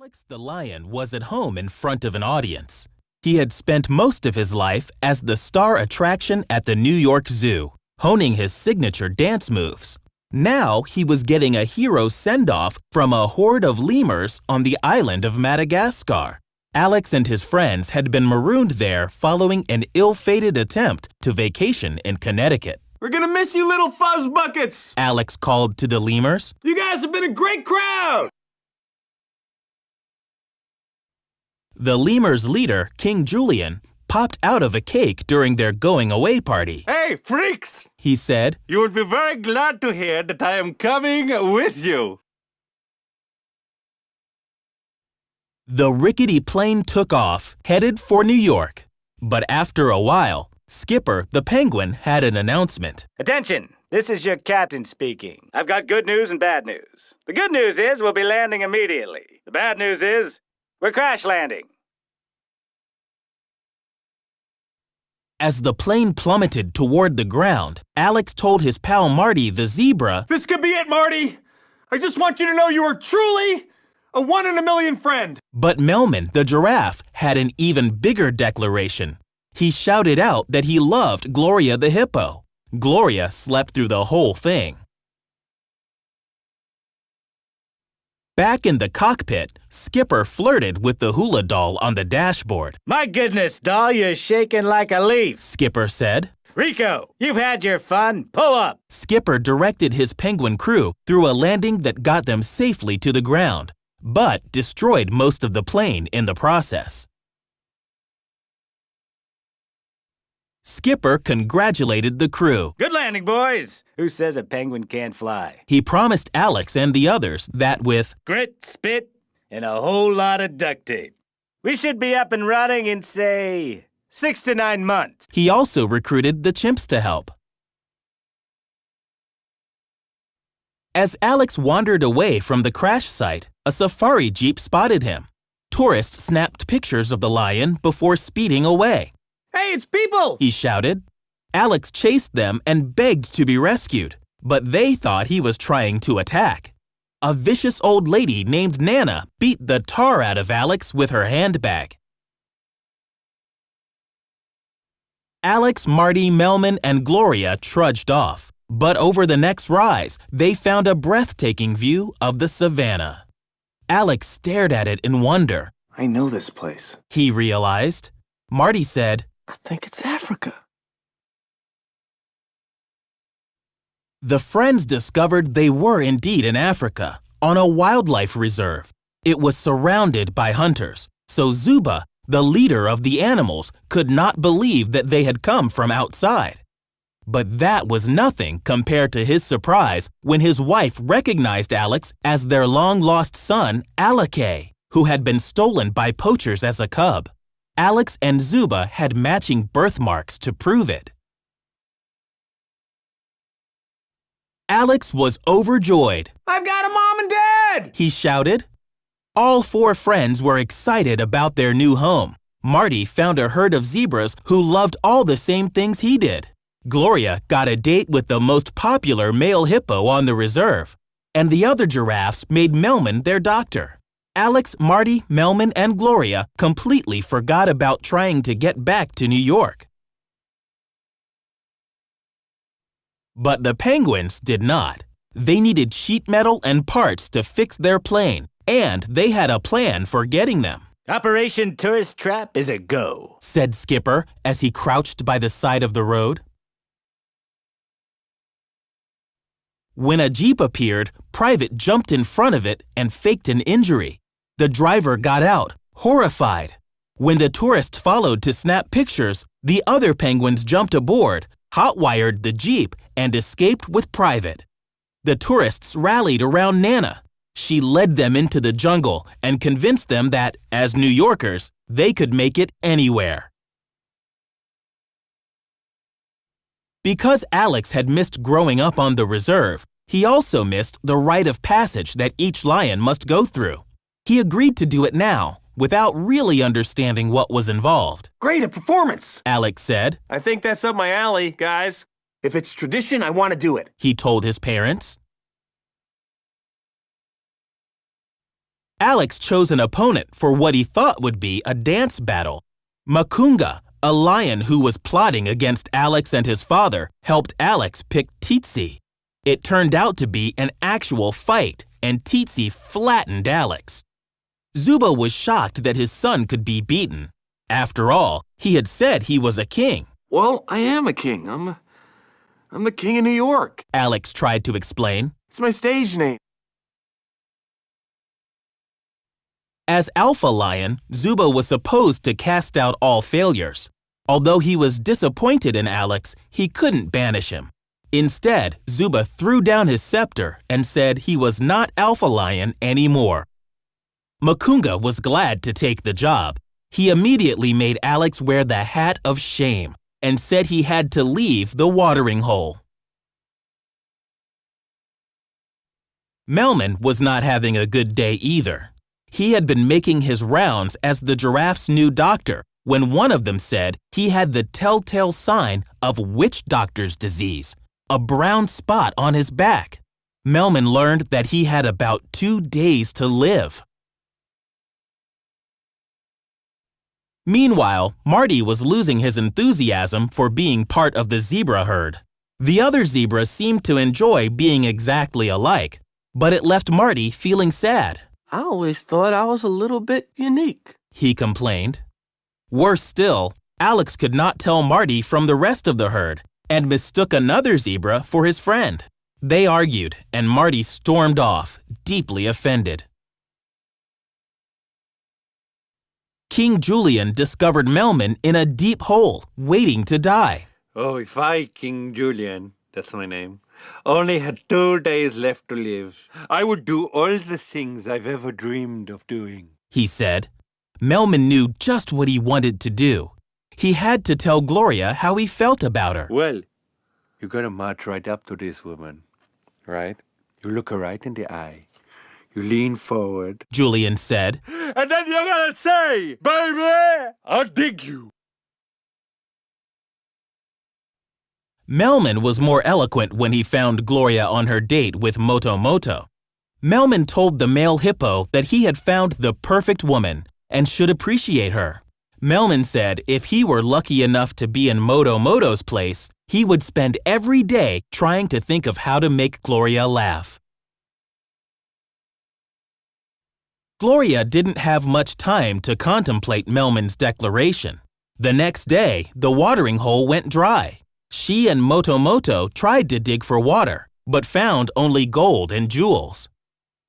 Alex the Lion was at home in front of an audience. He had spent most of his life as the star attraction at the New York Zoo, honing his signature dance moves. Now he was getting a hero send-off from a horde of lemurs on the island of Madagascar. Alex and his friends had been marooned there following an ill-fated attempt to vacation in Connecticut. We're gonna miss you little fuzz buckets, Alex called to the lemurs. You guys have been a great crowd! the lemur's leader, King Julian, popped out of a cake during their going away party. Hey, freaks! He said, You would be very glad to hear that I am coming with you. The rickety plane took off, headed for New York. But after a while, Skipper the penguin had an announcement. Attention! This is your captain speaking. I've got good news and bad news. The good news is we'll be landing immediately. The bad news is we're crash landing. As the plane plummeted toward the ground, Alex told his pal Marty the zebra, This could be it, Marty! I just want you to know you are truly a one in a million friend! But Melman, the giraffe, had an even bigger declaration. He shouted out that he loved Gloria the hippo. Gloria slept through the whole thing. Back in the cockpit, Skipper flirted with the hula doll on the dashboard. My goodness, doll, you're shaking like a leaf, Skipper said. Rico, you've had your fun. Pull up. Skipper directed his penguin crew through a landing that got them safely to the ground, but destroyed most of the plane in the process. Skipper congratulated the crew. Good landing, boys! Who says a penguin can't fly? He promised Alex and the others that with grit, spit, and a whole lot of duct tape, we should be up and running in, say, six to nine months. He also recruited the chimps to help. As Alex wandered away from the crash site, a safari jeep spotted him. Tourists snapped pictures of the lion before speeding away. Hey, it's people! He shouted. Alex chased them and begged to be rescued, but they thought he was trying to attack. A vicious old lady named Nana beat the tar out of Alex with her handbag. Alex, Marty, Melman, and Gloria trudged off, but over the next rise, they found a breathtaking view of the savannah. Alex stared at it in wonder. I know this place, he realized. Marty said, I think it's Africa. The friends discovered they were indeed in Africa, on a wildlife reserve. It was surrounded by hunters, so Zuba, the leader of the animals, could not believe that they had come from outside. But that was nothing compared to his surprise when his wife recognized Alex as their long-lost son, Alake, who had been stolen by poachers as a cub. Alex and Zuba had matching birthmarks to prove it. Alex was overjoyed. I've got a mom and dad! He shouted. All four friends were excited about their new home. Marty found a herd of zebras who loved all the same things he did. Gloria got a date with the most popular male hippo on the reserve, and the other giraffes made Melman their doctor. Alex, Marty, Melman, and Gloria completely forgot about trying to get back to New York. But the Penguins did not. They needed sheet metal and parts to fix their plane, and they had a plan for getting them. Operation Tourist Trap is a go, said Skipper as he crouched by the side of the road. When a Jeep appeared, Private jumped in front of it and faked an injury. The driver got out, horrified. When the tourist followed to snap pictures, the other penguins jumped aboard, hotwired the Jeep, and escaped with Private. The tourists rallied around Nana. She led them into the jungle and convinced them that, as New Yorkers, they could make it anywhere. Because Alex had missed growing up on the reserve, he also missed the rite of passage that each lion must go through. He agreed to do it now, without really understanding what was involved. Great, a performance, Alex said. I think that's up my alley, guys. If it's tradition, I want to do it, he told his parents. Alex chose an opponent for what he thought would be a dance battle. Makunga, a lion who was plotting against Alex and his father, helped Alex pick Titsi. It turned out to be an actual fight, and Titsi flattened Alex. Zuba was shocked that his son could be beaten. After all, he had said he was a king. Well, I am a king. I'm, I'm the king of New York. Alex tried to explain. It's my stage name. As Alpha Lion, Zuba was supposed to cast out all failures. Although he was disappointed in Alex, he couldn't banish him. Instead, Zuba threw down his scepter and said he was not Alpha Lion anymore. Makunga was glad to take the job. He immediately made Alex wear the hat of shame and said he had to leave the watering hole. Melman was not having a good day either. He had been making his rounds as the giraffe's new doctor when one of them said he had the telltale sign of witch doctor's disease, a brown spot on his back. Melman learned that he had about two days to live. Meanwhile, Marty was losing his enthusiasm for being part of the zebra herd. The other zebras seemed to enjoy being exactly alike, but it left Marty feeling sad. I always thought I was a little bit unique, he complained. Worse still, Alex could not tell Marty from the rest of the herd and mistook another zebra for his friend. They argued, and Marty stormed off, deeply offended. King Julian discovered Melman in a deep hole, waiting to die. Oh, if I, King Julian, that's my name, only had two days left to live, I would do all the things I've ever dreamed of doing, he said. Melman knew just what he wanted to do. He had to tell Gloria how he felt about her. Well, you gotta march right up to this woman, right? You look her right in the eye you lean forward. Julian said. And then you're gonna say, baby, i dig you. Melman was more eloquent when he found Gloria on her date with Motomoto. Melman told the male hippo that he had found the perfect woman and should appreciate her. Melman said if he were lucky enough to be in Motomoto's place, he would spend every day trying to think of how to make Gloria laugh. Gloria didn't have much time to contemplate Melman's declaration. The next day, the watering hole went dry. She and Motomoto tried to dig for water, but found only gold and jewels.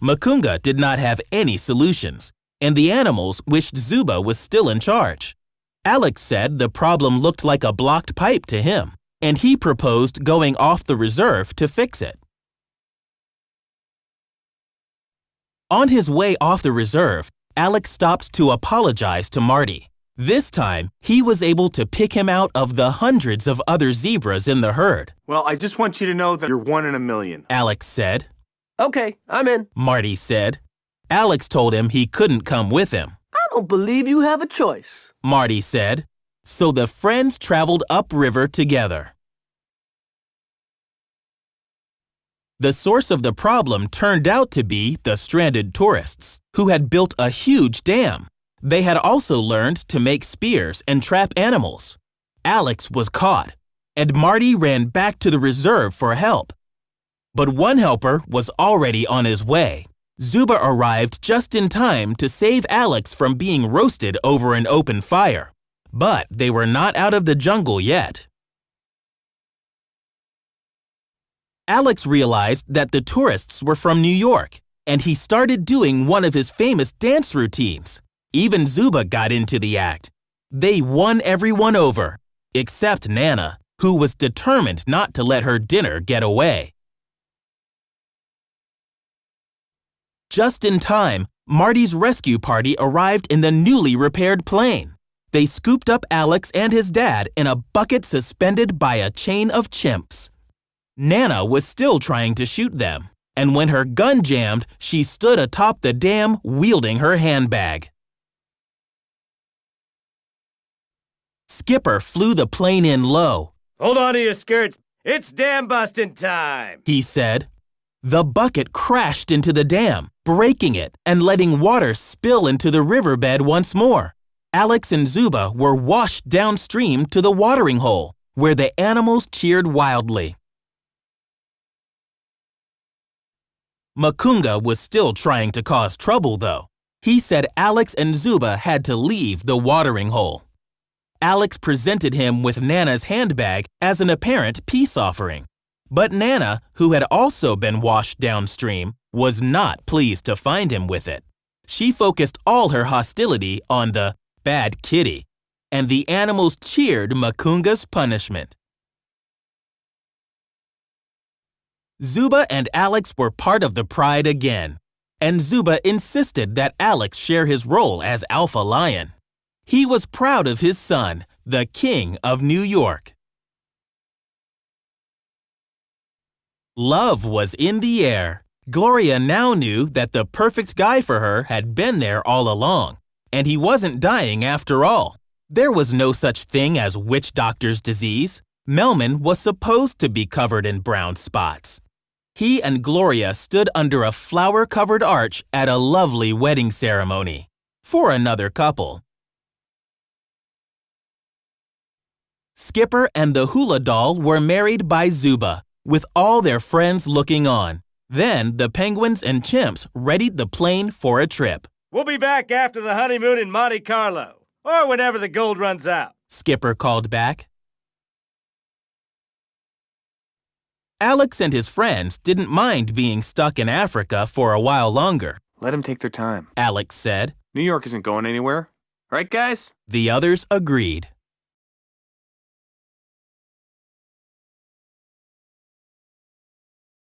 Makunga did not have any solutions, and the animals wished Zuba was still in charge. Alex said the problem looked like a blocked pipe to him, and he proposed going off the reserve to fix it. On his way off the reserve, Alex stopped to apologize to Marty. This time, he was able to pick him out of the hundreds of other zebras in the herd. Well, I just want you to know that you're one in a million, Alex said. Okay, I'm in, Marty said. Alex told him he couldn't come with him. I don't believe you have a choice, Marty said. So the friends traveled upriver together. The source of the problem turned out to be the stranded tourists, who had built a huge dam. They had also learned to make spears and trap animals. Alex was caught, and Marty ran back to the reserve for help. But one helper was already on his way. Zuba arrived just in time to save Alex from being roasted over an open fire. But they were not out of the jungle yet. Alex realized that the tourists were from New York, and he started doing one of his famous dance routines. Even Zuba got into the act. They won everyone over, except Nana, who was determined not to let her dinner get away. Just in time, Marty's rescue party arrived in the newly repaired plane. They scooped up Alex and his dad in a bucket suspended by a chain of chimps. Nana was still trying to shoot them, and when her gun jammed, she stood atop the dam wielding her handbag. Skipper flew the plane in low. Hold on to your skirts. It's dam busting time, he said. The bucket crashed into the dam, breaking it and letting water spill into the riverbed once more. Alex and Zuba were washed downstream to the watering hole, where the animals cheered wildly. Makunga was still trying to cause trouble, though. He said Alex and Zuba had to leave the watering hole. Alex presented him with Nana's handbag as an apparent peace offering. But Nana, who had also been washed downstream, was not pleased to find him with it. She focused all her hostility on the bad kitty, and the animals cheered Makunga's punishment. Zuba and Alex were part of the pride again, and Zuba insisted that Alex share his role as Alpha Lion. He was proud of his son, the King of New York. Love was in the air. Gloria now knew that the perfect guy for her had been there all along, and he wasn't dying after all. There was no such thing as witch doctor's disease. Melman was supposed to be covered in brown spots he and Gloria stood under a flower covered arch at a lovely wedding ceremony for another couple. Skipper and the hula doll were married by Zuba, with all their friends looking on. Then the penguins and chimps readied the plane for a trip. We'll be back after the honeymoon in Monte Carlo, or whenever the gold runs out, Skipper called back. Alex and his friends didn't mind being stuck in Africa for a while longer. Let them take their time, Alex said. New York isn't going anywhere. Right, guys? The others agreed.